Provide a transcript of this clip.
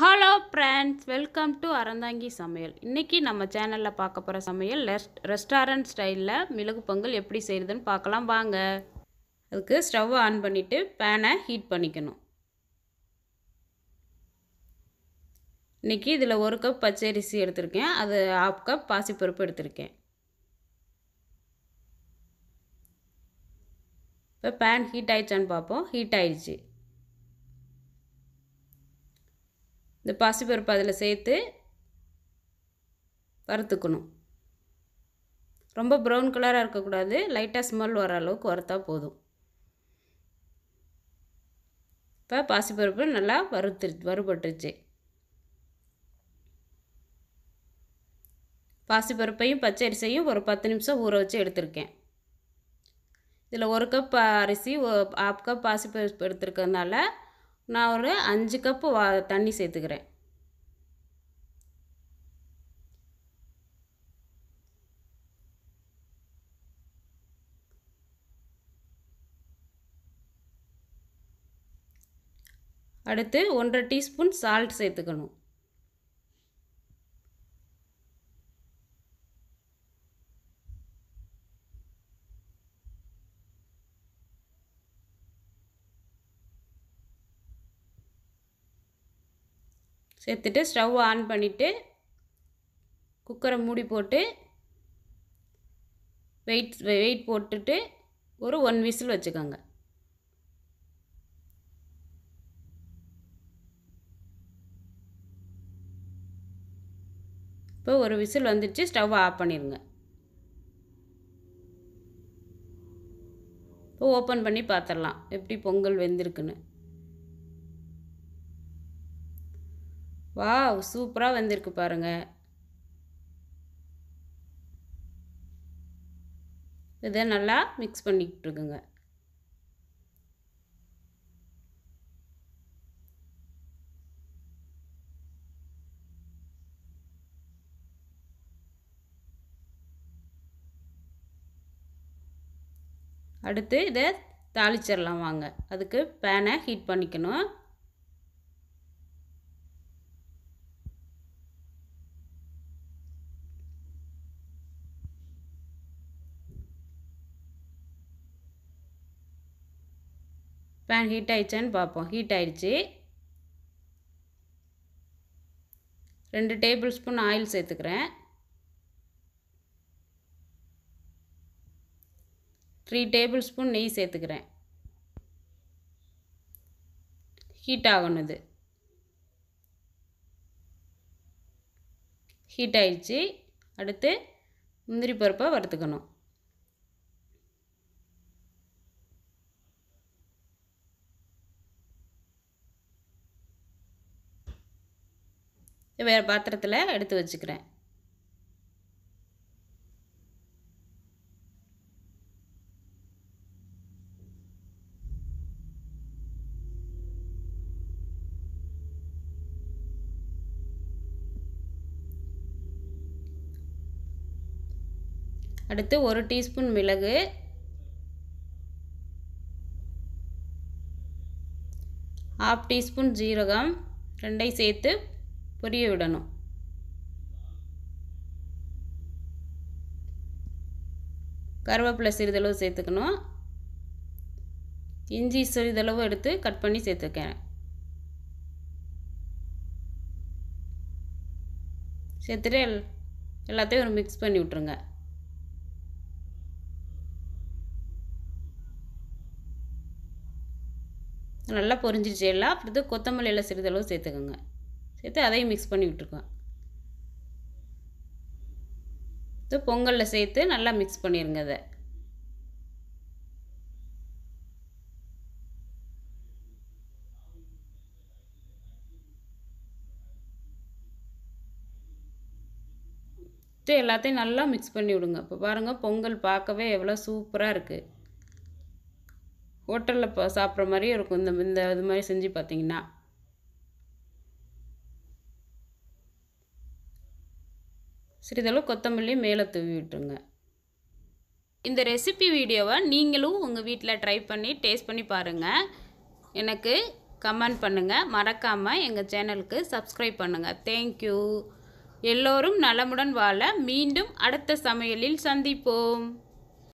hello friends welcome to Aranthangi Samayal இன்றைக்கி நம்ம சேனலில் பார்க்க போகிற சமையல் ரெஸ்ட் ரெஸ்டாரண்ட் ஸ்டைலில் மிளகு பொங்கல் எப்படி செய்கிறதுன்னு பார்க்கலாம் வாங்க அதுக்கு ஸ்டவ்வை ஆன் பண்ணிவிட்டு பேனை ஹீட் பண்ணிக்கணும் இன்றைக்கி இதில் ஒரு கப் பச்சரிசி எடுத்திருக்கேன் அது ஆஃப் கப் பாசிப்பருப்பு எடுத்திருக்கேன் இப்போ பேன் ஹீட் ஆயிடுச்சான்னு பார்ப்போம் ஹீட் ஆயிடுச்சு இந்த பாசிப்பருப்பு அதில் சேர்த்து வறுத்துக்கணும் ரொம்ப ப்ரௌன் கலராக இருக்கக்கூடாது லைட்டாக ஸ்மெல் வர அளவுக்கு வறுத்தா போதும் இப்போ பாசிப்பருப்பு நல்லா வறுத்து வறுபட்டுருச்சு பாசிப்பருப்பையும் பச்சரிசையும் ஒரு பத்து நிமிஷம் ஊற வச்சு எடுத்திருக்கேன் இதில் ஒரு கப் அரிசி ஆஃப் கப் பாசிப்பருப்பு எடுத்துருக்கிறதுனால நான் ஒரு அஞ்சு கப்பு வா தண்ணி சேர்த்துக்கிறேன் அடுத்து ஒன்றரை டீஸ்பூன் சால்ட் சேர்த்துக்கணும் சேர்த்துட்டு ஸ்டவ் ஆன் பண்ணிவிட்டு குக்கரை மூடி போட்டு வெயிட் வெயிட் போட்டுட்டு ஒரு ஒன் விசில் வச்சுக்கோங்க இப்போ ஒரு விசில் வந்துடுச்சு ஸ்டவ் ஆஃப் பண்ணிடுங்க இப்போ ஓப்பன் பண்ணி பார்த்துடலாம் எப்படி பொங்கல் வெந்திருக்குன்னு வாவ் சூப்பராக வந்திருக்கு பாருங்கள் இதை நல்லா மிக்ஸ் பண்ணிக்கிட்டுருக்குங்க அடுத்து இதை தாளிச்சிடலாம் வாங்க அதுக்கு பேனை ஹீட் பண்ணிக்கணும் பேன் ஹீட் ஆயிடுச்சான்னு பார்ப்போம் ஹீட் ஆயிடுச்சு ரெண்டு டேபிள் ஸ்பூன் ஆயில் சேர்த்துக்கிறேன் த்ரீ டேபிள் ஸ்பூன் நெய் சேர்த்துக்கிறேன் ஹீட் ஆகணும் இது ஹீட் ஆயிடுச்சு அடுத்து முந்திரி பருப்பை வறுத்துக்கணும் வேறு பாத்திரத்தில் எடுத்து வச்சுக்கிறேன் அடுத்து ஒரு டீஸ்பூன் மிளகு ஆஃப் டீஸ்பூன் ஜீரகம் ரெண்டையும் சேர்த்து பொரிய விடணும் கருவேப்பிலை சிறிதளவு சேர்த்துக்கணும் இஞ்சி சிறிதளவு எடுத்து கட் பண்ணி சேர்த்துக்கேன் சேர்த்துட்டு எல் எல்லாத்தையும் ஒரு மிக்ஸ் பண்ணி விட்ருங்க நல்லா பொரிஞ்சிருச்சு எல்லாம் அடுத்து கொத்தமல்லியில் சிறிதளவு சேர்த்துக்கோங்க சேர்த்து அதையும் மிக்ஸ் பண்ணி விட்டுருக்கோம் இது பொங்கலில் சேர்த்து நல்லா மிக்ஸ் பண்ணிடுங்க அதை இது எல்லாத்தையும் நல்லா மிக்ஸ் பண்ணி விடுங்க இப்போ பாருங்கள் பொங்கல் பார்க்கவே எவ்வளோ சூப்பராக இருக்குது ஹோட்டலில் சாப்பிட்ற மாதிரியும் இருக்கும் இந்த இந்த இது மாதிரி செஞ்சு பார்த்தீங்கன்னா சிறிதளவு கொத்தமல்லி மேலே தூவி விட்டுருங்க இந்த ரெசிபி வீடியோவை நீங்களும் உங்கள் வீட்டில் ட்ரை பண்ணி டேஸ்ட் பண்ணி பாருங்கள் எனக்கு கமெண்ட் பண்ணுங்கள் மறக்காமல் எங்கள் சேனலுக்கு சப்ஸ்கிரைப் பண்ணுங்கள் தேங்க்யூ எல்லோரும் நலமுடன் வாழ மீண்டும் அடுத்த சமையலில் சந்திப்போம்